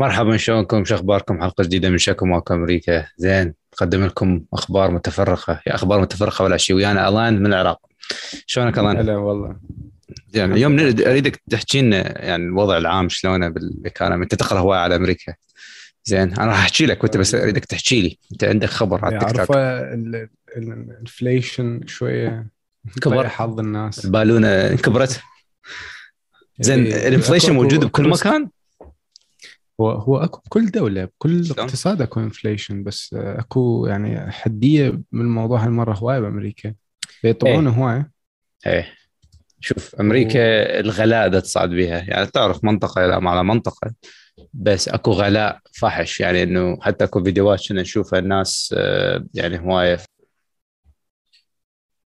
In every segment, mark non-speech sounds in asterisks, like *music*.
مرحبا شلونكم شو اخباركم حلقه جديده من شكو ماكو امريكا زين نقدم لكم اخبار متفرقه يا اخبار متفرقه ولا شيء ويانا الان من العراق شلونك الان؟ هلا والله يعني اليوم اريدك تحكي لنا يعني الوضع العام شلونه بالايكونومي انت تقرا هواي على امريكا زين انا راح احكي لك وانت بس اريدك تحكي لي انت عندك خبر على التيك توك الانفليشن شويه كبر حظ الناس البالونه كبرت زين إيه، الانفليشن موجود بكل مكان هو هو اكو بكل دوله بكل اقتصاد اكو انفليشن بس اكو يعني حديه من الموضوع هالمره هواي بامريكا بيطلعون ايه. هواي ايه شوف امريكا و... الغلاء ده تصعد بها يعني تعرف منطقه لا على منطقه بس اكو غلاء فحش يعني انه حتى اكو فيديوهات كنا نشوفها الناس آه، يعني هوايه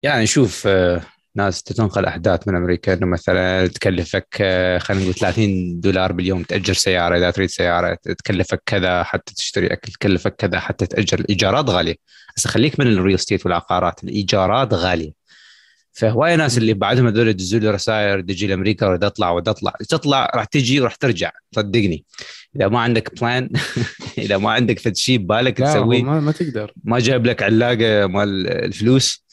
يعني شوف آه، ناس تنقل احداث من امريكا انه مثلا تكلفك آه، خلينا نقول 30 دولار باليوم تاجر سياره اذا تريد سياره تكلفك كذا حتى تشتري اكل تكلفك كذا حتى تاجر الايجارات غاليه بس خليك من الريل ستيت والعقارات الايجارات غاليه فهواي ناس اللي بعدهم هذول يدزوا لي رسائل تجي لامريكا اريد اطلع ورد اطلع تطلع راح تجي وراح ترجع صدقني اذا ما عندك بلان *laughs* اذا ما عندك فد شيء ببالك تسويه ما, ما تقدر ما جايب لك علاقه مال الفلوس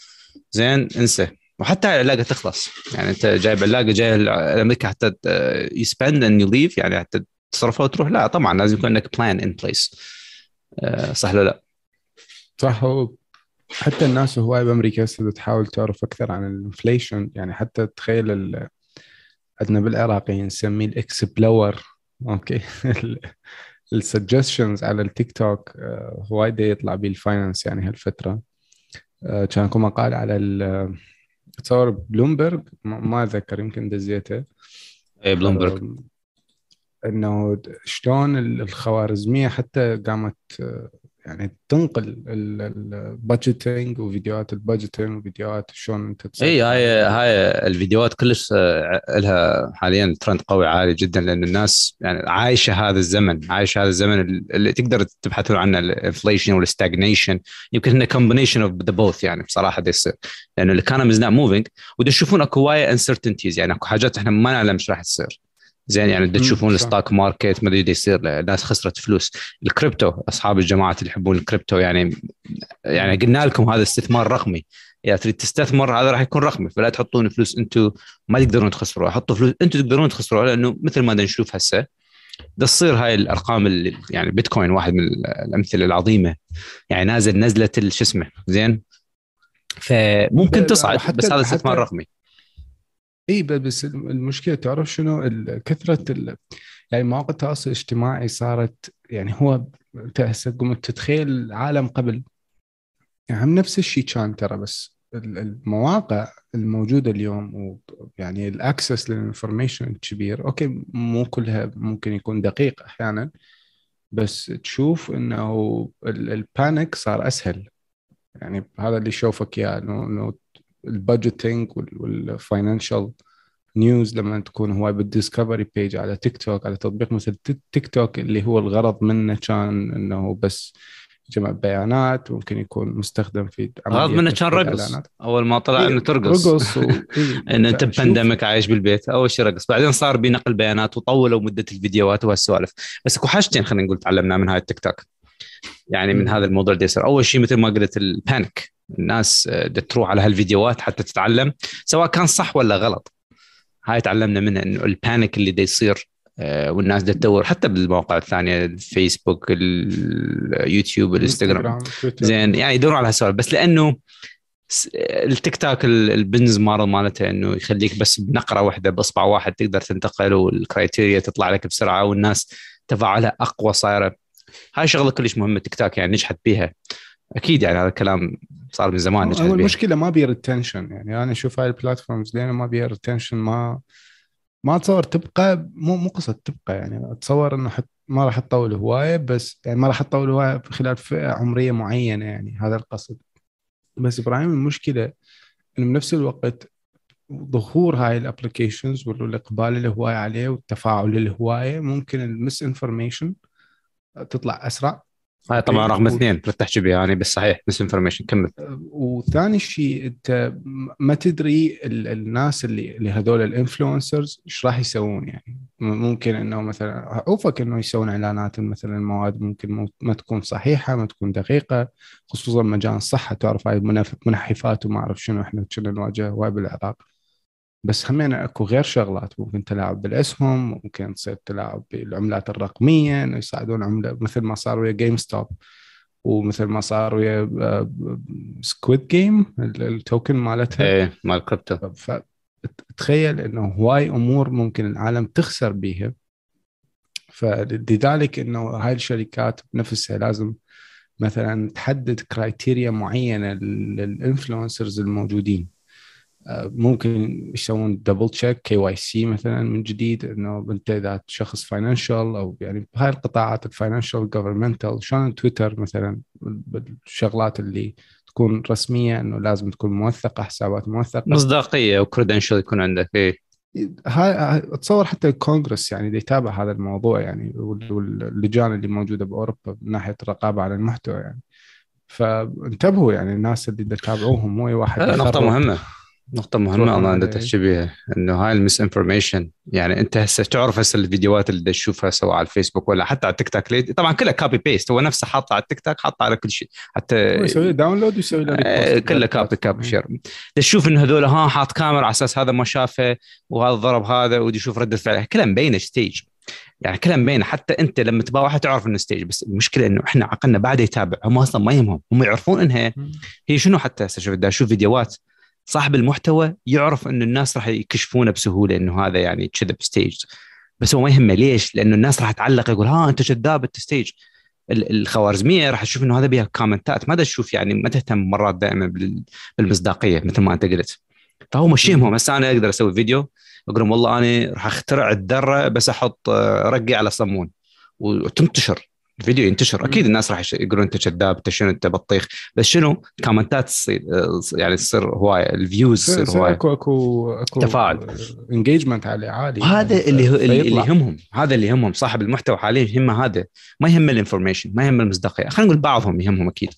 زين انسى وحتى العلاقه تخلص يعني انت جايب علاقه جاي الامريكا حتى يسبند ان يليف يعني حتى تصرفها وتروح لا طبعا لازم يكون عندك بلان ان بليس صح ولا لا؟ صح هو حتى الناس هواي بامريكا هسه تعرف اكثر عن الانفليشن يعني حتى تخيل عندنا بالعراقي نسميه الاكسبلور اوكي السجشنز على التيك توك آه، هوايد يطلع بالفاينانس الفاينانس يعني هالفتره آه، كان اكو مقال على اتصور بلومبرج ما اتذكر يمكن دزيته اي بلومبرج انه شلون الخوارزميه حتى قامت آه، يعني تنقل البادجيتنج وفيديوهات البادجيتنج وفيديوهات شلون انت تصير اي هاي هاي الفيديوهات كلش آه، لها حاليا ترند قوي عالي جدا لان الناس يعني عايشه هذا الزمن عايشه هذا الزمن اللي تقدر تبحثون عنه الانفليشن والستاجنيشن يمكن انه كومبينيشن اوف ذا بوث يعني بصراحه دي يصير لانه الايكونومي از نوت موفينج وتشوفون اكو وايد انسرتينتيز يعني اكو حاجات احنا ما نعلم ايش راح تصير زين يعني انت تشوفون الستوك ماركت ما ادري يصير الناس خسرت فلوس الكريبتو اصحاب الجماعه اللي يحبون الكريبتو يعني يعني قلنا لكم هذا استثمار رقمي اذا تريد تستثمر هذا راح يكون رقمي فلا تحطون فلوس انتم ما تقدرون تخسروها حطوا فلوس انتم تقدرون تخسروها لانه مثل ما نشوف هسه تصير هاي الارقام اللي يعني بيتكوين واحد من الامثله العظيمه يعني نازل نزله شو اسمه زين فممكن تصعد بس هذا استثمار رقمي اي بس المشكله تعرف شنو كثره يعني مواقع التواصل الاجتماعي صارت يعني هو تتخيل العالم قبل يعني نفس الشيء كان ترى بس المواقع الموجوده اليوم ويعني الاكسس للانفورميشن كبير اوكي مو كلها ممكن يكون دقيق احيانا بس تشوف انه البانيك صار اسهل يعني هذا اللي شوفك اياه يعني انه البادجيتنج والفاينانشال نيوز لما تكون هو بالديسكفري بيج على تيك توك على تطبيق مثل تيك توك اللي هو الغرض منه كان انه بس جمع بيانات ممكن يكون مستخدم في غرض منه كان رقص اول ما طلع إيه، انه ترقص رقص و... *laughs* إيه، انت بانديميك عايش بالبيت اول شيء رقص بعدين صار بنقل بيانات وطولوا مده الفيديوهات وهالسوالف بس اكو حاجتين خلينا نقول تعلمنا من هاي التيك توك يعني من هذا الموضوع اللي يصير اول شيء مثل ما قلت البانيك الناس آه، تروح على هالفيديوهات حتى تتعلم سواء كان صح ولا غلط هاي تعلمنا منها انه البانيك اللي دا يصير آه، والناس دا تدور حتى بالمواقع الثانيه الفيسبوك اليوتيوب الانستغرام زين يعني يدورون على هالسوالف بس لانه التيك توك البنز مارل مالته انه يخليك بس بنقره واحده باصبع واحد تقدر تنتقل والكرايتيريا تطلع لك بسرعه والناس تفاعلها اقوى صايره هاي شغله كلش مهمه تيك توك يعني نجحت بيها اكيد يعني هذا الكلام صار من زمان هو المشكله ما بي ريتنشن يعني انا اشوف هاي البلاتفورمز لين ما بيها ريتنشن ما ما اتصور تبقى مو مو قصه تبقى يعني اتصور انه حت ما راح تطول هوايه بس يعني ما راح تطول هوايه خلال فئه عمريه معينه يعني هذا القصد بس ابراهيم المشكله انه بنفس الوقت ظهور هاي الابلكيشنز والاقبال الهوايه عليه والتفاعل الهوايه ممكن المس انفورميشن تطلع اسرع هاي طبعا إيه، رقم اثنين و... بتحكي بها يعني بس صحيح مس انفورميشن كمل وثاني شيء انت ما تدري ال... الناس اللي اللي هذول الانفلونسرز ايش راح يسوون يعني ممكن انه مثلا اوفك انه يسوون اعلانات مثلا المواد ممكن ما تكون صحيحه ما تكون دقيقه خصوصا مجال الصحه تعرف هاي منحفات وما اعرف شنو احنا كنا نواجه هواي بالعراق بس همين اكو غير شغلات ممكن تلاعب بالاسهم ممكن تصير تلاعب بالعملات الرقميه انه يصعدون عمله مثل ما صار ويا جيم ستوب ومثل ما صار ويا سكويد جيم التوكن مالتها ايه مال كريبتو فتخيل انه هواي امور ممكن العالم تخسر بيها فلذلك انه هاي الشركات بنفسها لازم مثلا تحدد كرايتيريا معينه للانفلونسرز الموجودين ممكن يسوون دبل تشيك كي واي سي مثلا من جديد انه انت اذا شخص فاينانشال او يعني بهاي القطاعات الفاينانشال جفرمنتال شلون تويتر مثلا الشغلات اللي تكون رسميه انه لازم تكون موثقه حسابات موثقه مصداقيه وكريدنشال يكون عندك إيه. اي هاي اتصور حتى الكونغرس يعني يتابع هذا الموضوع يعني واللجان اللي موجوده باوروبا من ناحيه الرقابه على المحتوى يعني فانتبهوا يعني الناس اللي تتابعوهم مو اي واحد نقطه مهمه نقطة مهمة أنا بدي إيه؟ تحكي بها إنه هاي المس انفورميشن يعني أنت هسه تعرف هسه الفيديوهات اللي تشوفها سواء على الفيسبوك ولا حتى على التيك توك طبعا كلها كوبي بيست هو نفسه حاطه على التيك توك حاطه على كل شيء حتى هو يسوي داونلود ويسوي له كلها كوبي كوبي شير تشوف إنه هذول ها حاط كاميرا على أساس هذا ما شافه وهذا ضرب هذا ودي يشوف ردة فعله كلها مبينة ستيج يعني كلها مبينة حتى انت لما واحد تعرف انه ستيج بس المشكله انه احنا عقلنا بعد يتابع هم اصلا ما يهمهم هم يعرفون انها هي شنو حتى هسه شوف فيديوهات صاحب المحتوى يعرف انه الناس راح يكشفونه بسهوله انه هذا يعني كذب ستيج بس هو ما يهمه ليش؟ لانه الناس راح تعلق يقول ها انت كذاب انت ستيج الخوارزميه راح تشوف انه هذا بها كومنتات ما تشوف يعني ما تهتم مرات دائما بالمصداقيه مثل ما انت قلت فهو مشيهم هم هسه انا اقدر اسوي فيديو اقول والله انا راح اخترع الذره بس احط آه، رقي على صمون وتنتشر الفيديو ينتشر اكيد الناس راح يقولون انت كذاب انت شنو انت بطيخ بس شنو كومنتات تصير آه، يعني تصير هوايه الفيوز تصير هوايه اكو اكو اكو تفاعل انجيجمنت آه، عليه عالي هذا يعني اللي اللي يهمهم هذا اللي يهمهم صاحب المحتوى حاليا يهمه هذا ما يهم الانفورميشن ما يهم المصداقيه خلينا نقول بعضهم يهمهم اكيد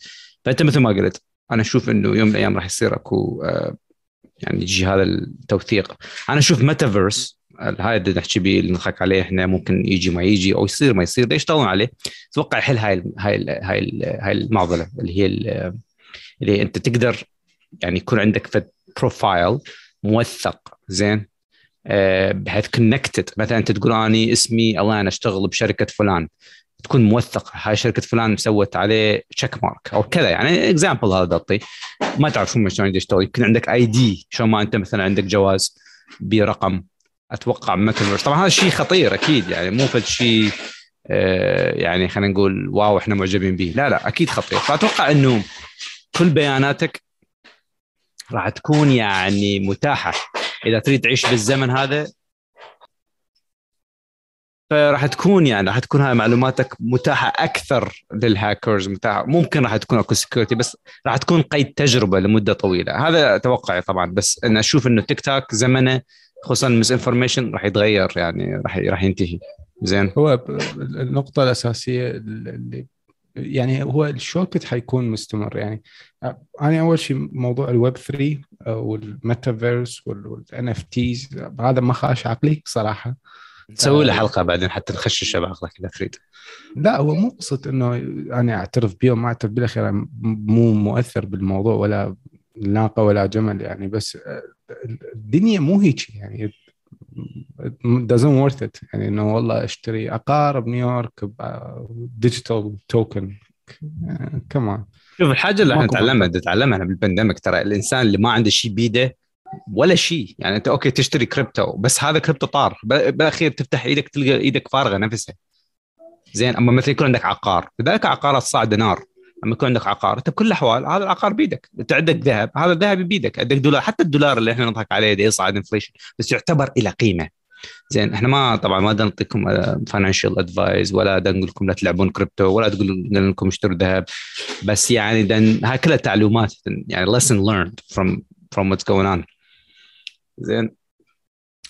فانت مثل ما قلت انا اشوف انه يوم من الايام راح يصير اكو آه، يعني يجي هذا التوثيق انا اشوف ميتافيرس هاي اللي نحكي به اللي نضحك عليه احنا ممكن يجي ما يجي او يصير ما يصير يشتغلون عليه اتوقع يحل هاي هاي هاي, هاي المعضله اللي هي اللي انت تقدر يعني يكون عندك فد بروفايل موثق زين آه، بحيث كونكتد مثلا انت تقول اني اسمي انا اشتغل بشركه فلان تكون موثق هاي شركه فلان سوت عليه تشيك مارك او كذا يعني اكزامبل هذا اعطي ما تعرف شلون شلون يشتغل يمكن عندك اي دي شلون ما انت مثلا عندك جواز برقم اتوقع ميتافيرس طبعا هذا شيء خطير اكيد يعني مو فد شيء آه، يعني خلينا نقول واو احنا معجبين به لا لا اكيد خطير فاتوقع انه كل بياناتك راح تكون يعني متاحه اذا تريد تعيش بالزمن هذا فراح تكون يعني راح تكون هاي معلوماتك متاحه اكثر للهاكرز متاحه ممكن راح تكون اكو سكيورتي بس راح تكون قيد تجربه لمده طويله هذا توقعي طبعا بس انا اشوف انه تيك تاك زمنه خصوصا المس انفورميشن راح يتغير يعني راح راح ينتهي زين هو النقطه الاساسيه اللي يعني هو الشوكت حيكون مستمر يعني انا اول شيء موضوع الويب 3 والميتافيرس والان اف تيز هذا ما خاش عقلي صراحه تسوي له حلقه بعدين حتى نخششه بعقلك اذا تريد لا هو مو قصه انه انا اعترف به وما اعترف بالاخير مو مؤثر بالموضوع ولا الناقه ولا جمل يعني بس آه، الدنيا مو هيك يعني doesn't worth it يعني انه والله اشتري عقار بنيويورك ديجيتال توكن كمان شوف الحاجه اللي احنا نتعلمها نتعلمها بالبندمك ترى الانسان اللي ما عنده شيء بيده ولا شيء يعني انت اوكي تشتري كريبتو بس هذا كريبتو طار بالاخير تفتح ايدك تلقى ايدك فارغه نفسها زين اما مثلا يكون عندك عقار لذلك عقارات صاعده نار لما يكون عندك عقار انت بكل الاحوال هذا العقار بيدك انت عندك ذهب هذا الذهب بيدك عندك دولار حتى الدولار اللي احنا نضحك عليه ده يصعد انفليشن بس يعتبر الى قيمه زين احنا ما طبعا ما نعطيكم فاينانشال آه، ادفايز ولا نقول لكم لا تلعبون كريبتو ولا تقول لكم اشتروا ذهب بس يعني دن هاي كلها تعليمات يعني lesson learned from from what's going on زين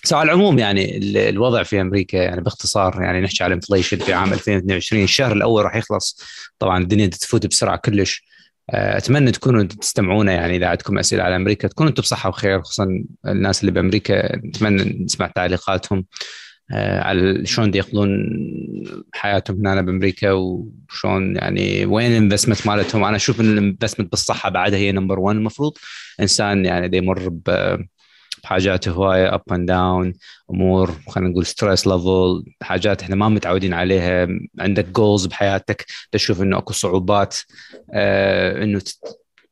بس على العموم يعني الوضع في امريكا يعني باختصار يعني نحكي على الانفليشن في عام 2022 الشهر الاول راح يخلص طبعا الدنيا تفوت بسرعه كلش آه، اتمنى تكونوا تستمعونا يعني اذا عندكم اسئله على امريكا تكونوا انتم بصحه وخير خصوصا الناس اللي بامريكا اتمنى نسمع تعليقاتهم آه، على شلون يقضون حياتهم هنا بامريكا وشلون يعني وين الانفستمنت مالتهم انا اشوف ان الانفستمنت بالصحه بعدها هي نمبر 1 المفروض انسان يعني يمر ب حاجات هوايه اب اند داون امور خلينا نقول ستريس ليفل حاجات احنا ما متعودين عليها عندك جولز بحياتك تشوف انه اكو صعوبات آه انه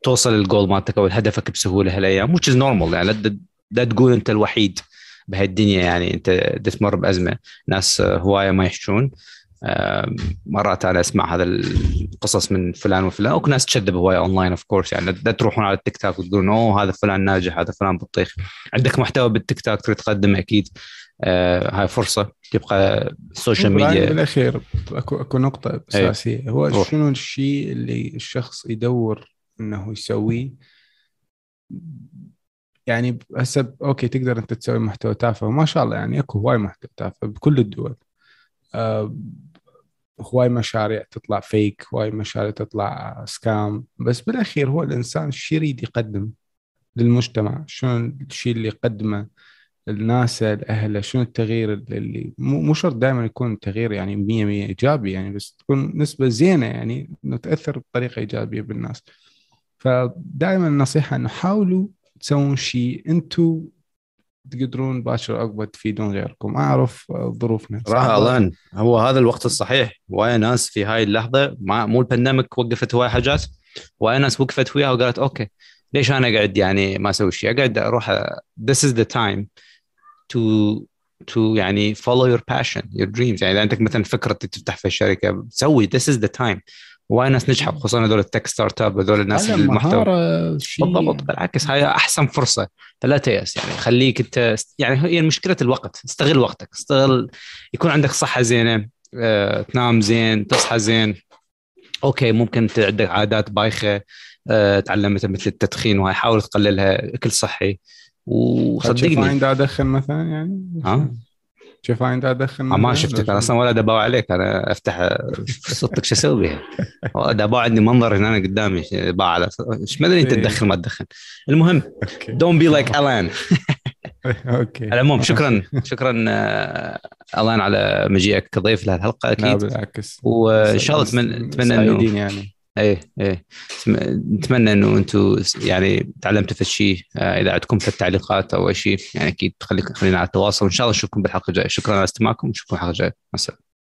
توصل الجول مالتك او هدفك بسهوله هالايام which از نورمال يعني لا تقول انت الوحيد بهالدنيا يعني انت تمر بازمه ناس هوايه ما يحشون مرات انا اسمع هذا القصص من فلان وفلان اكو ناس تشذب هوايه اونلاين اوف كورس يعني لا تروحون على التيك توك وتقولون اوه هذا فلان ناجح هذا فلان بطيخ عندك محتوى بالتيك توك تريد تقدمه اكيد آه هاي فرصه تبقى السوشيال ميديا بالاخير اكو اكو نقطه إيه. اساسيه هو روح. شنو الشيء اللي الشخص يدور انه يسويه يعني هسه اوكي تقدر انت تسوي محتوى تافه وما شاء الله يعني اكو هواي محتوى تافه بكل الدول آه، هواي مشاريع تطلع فيك هواي مشاريع تطلع سكام بس بالاخير هو الانسان شو يريد يقدم للمجتمع شنو الشيء اللي يقدمه الناس الاهل شنو التغيير اللي مو شرط دائما يكون تغيير يعني 100% ايجابي يعني بس تكون نسبه زينه يعني انه تاثر بطريقه ايجابيه بالناس فدائما النصيحه انه حاولوا تسوون شيء انتم تقدرون باشر عقبه تفيدون غيركم اعرف ظروفنا راح الان هو هذا الوقت الصحيح ويا ناس في هاي اللحظه ما مو البانديميك وقفت هواي حاجات ويا ناس وقفت وياها وقالت اوكي ليش انا قاعد يعني ما اسوي شيء اقعد اروح this is the time to to يعني follow your passion your dreams يعني اذا عندك مثلا فكره تفتح في الشركه سوي this is the time واي ناس نجحوا خصوصا هذول التك ستارت اب هذول الناس المحتوى بالضبط بالعكس هاي احسن فرصه فلا تيأس يعني خليك انت يعني هي مشكله الوقت استغل وقتك استغل يكون عندك صحه زينه آه، تنام زين تصحى زين اوكي ممكن انت عندك عادات بايخه آه، تعلمتها مثل التدخين وهاي حاول تقللها اكل صحي وصدقني عندي ادخن مثلا يعني ها شوف انا قاعد ادخن ما شفتك انا اصلا ولا دباو عليك انا افتح أه، صوتك شو اسوي دباو عندي منظر هنا قدامي باع على ايش ما ادري انت إيه. تدخن ما تدخن المهم دونت بي لايك الان اوكي على العموم شكرا *laughs* شكرا الان أه، على مجيئك كضيف لهالحلقه اكيد لا بالعكس وان شاء الله اتمنى انه يعني ايه ايه نتمنى انه انتم يعني تعلمتوا في الشيء آه، اذا عندكم في التعليقات او اي شيء يعني اكيد خلينا على التواصل وان شاء الله نشوفكم بالحلقه الجايه شكرا على استماعكم ونشوفكم الحلقه الجايه مع السلامه